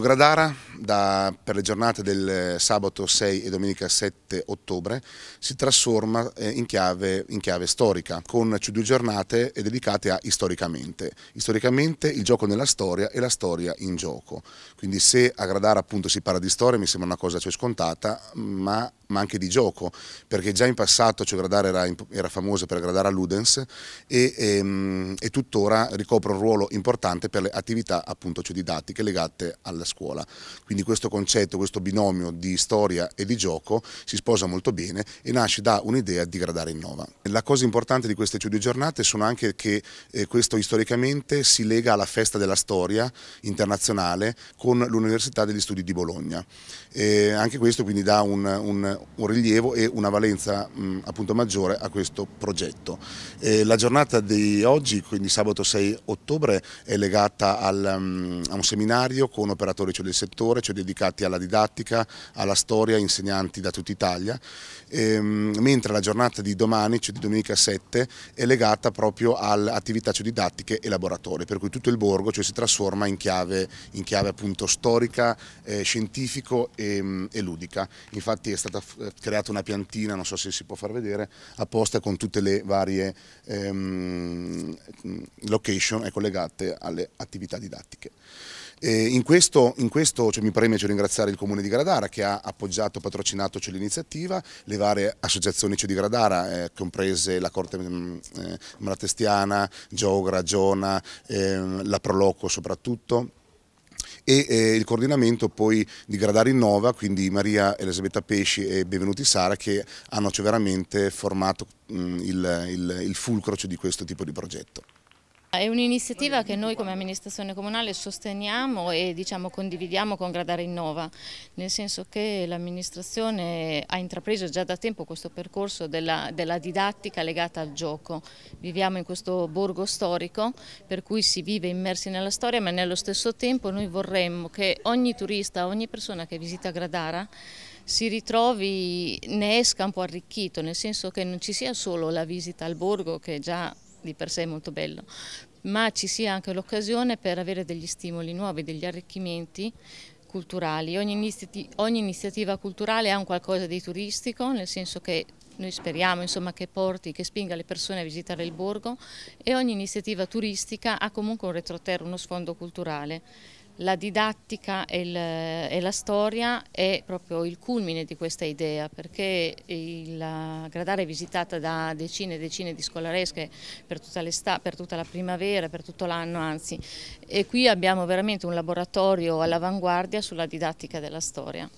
Gradara da, per le giornate del sabato 6 e domenica 7 ottobre si trasforma eh, in chiave, in chiave storica con due giornate eh, dedicate a Storicamente. Storicamente il gioco nella storia e la storia in gioco. Quindi se a Gradara appunto si parla di storia mi sembra una cosa cioè scontata ma, ma anche di gioco perché già in passato cioè Gradara era, era famosa per Gradara Ludens e, e, ehm, e, tuttora ricopre un ruolo importante per le attività appunto cioè didattiche legate alla scuola. Quindi questo concetto, questo binomio di storia e di gioco si sposa molto bene e nasce da un'idea di Gradare Innova. La cosa importante di queste due giornate sono anche che eh, questo storicamente si lega alla festa della storia internazionale con l'Università degli Studi di Bologna. E anche questo quindi dà un, un, un rilievo e una valenza mh, appunto maggiore a questo progetto. E la giornata di oggi, quindi sabato 6 ottobre, è legata al, um, a un seminario con operatori cioè del settore, settore, cioè dedicati alla didattica, alla storia, insegnanti da tutta Italia, ehm, mentre la giornata di domani, cioè di domenica 7, è legata proprio alle attività cioè didattiche e laboratori, per cui tutto il borgo cioè, si trasforma in chiave, in chiave appunto storica, eh, scientifico e, ehm, e, ludica. Infatti è stata eh, creata una piantina, non so se si può far vedere, apposta con tutte le varie ehm, location collegate ecco, alle attività didattiche in questo, in questo cioè, mi preme cioè, ringraziare il Comune di Gradara che ha appoggiato, e patrocinato cioè, l'iniziativa, le varie associazioni cioè, di Gradara, eh, comprese la Corte mm, eh, Malatestiana, Giogra, Giona, eh, la Proloco soprattutto e eh, il coordinamento poi di Gradari Innova, quindi Maria Elisabetta Pesci e Benvenuti Sara che hanno cioè, veramente formato mh, mm, il, il, il fulcro cioè, di questo tipo di progetto. È un'iniziativa che noi come amministrazione comunale sosteniamo e diciamo, condividiamo con Gradare Innova, nel senso che l'amministrazione ha intrapreso già da tempo questo percorso della, della, didattica legata al gioco. Viviamo in questo borgo storico per cui si vive immersi nella storia ma nello stesso tempo noi vorremmo che ogni turista, ogni persona che visita Gradara si ritrovi, ne esca un po' arricchito, nel senso che non ci sia solo la visita al borgo che già di per sé molto bello, ma ci sia anche l'occasione per avere degli stimoli nuovi, degli arricchimenti culturali. Ogni iniziativa, ogni iniziativa culturale ha un qualcosa di turistico, nel senso che noi speriamo insomma, che porti, che spinga le persone a visitare il borgo e ogni iniziativa turistica ha comunque un retroterra, uno sfondo culturale la didattica e, il, e, la storia è proprio il culmine di questa idea perché il, la è visitata da decine e decine di scolaresche per tutta l'està, per tutta la primavera, per tutto l'anno anzi e qui abbiamo veramente un laboratorio all'avanguardia sulla didattica della storia.